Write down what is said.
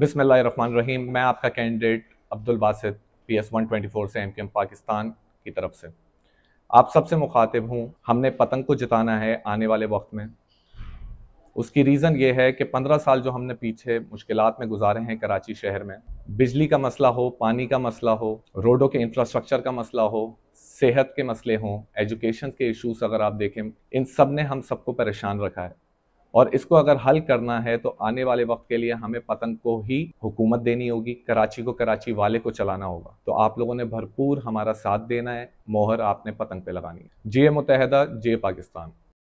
रहीम मैं आपका candidate Abdul Basit P S one twenty four से एम के एम पाकिस्तान की तरफ से आप सबसे मुखातिब हूँ हमने पतंग को जिताना है आने वाले वक्त में उसकी रीज़न ये है कि पंद्रह साल जो हमने पीछे मुश्किल में गुजारे हैं कराची शहर में बिजली का मसला हो पानी का मसला हो रोडों के इंफ्रास्ट्रक्चर का मसला हो सेहत के मसले हों एजुकेशन के इश्यूज अगर आप देखें इन सब ने हम सबको परेशान रखा है और इसको अगर हल करना है तो आने वाले वक्त के लिए हमें पतंग को ही हुकूमत देनी होगी कराची को कराची वाले को चलाना होगा तो आप लोगों ने भरपूर हमारा साथ देना है मोहर आपने पतंग पे लगानी है जे मुतहदा जे पाकिस्तान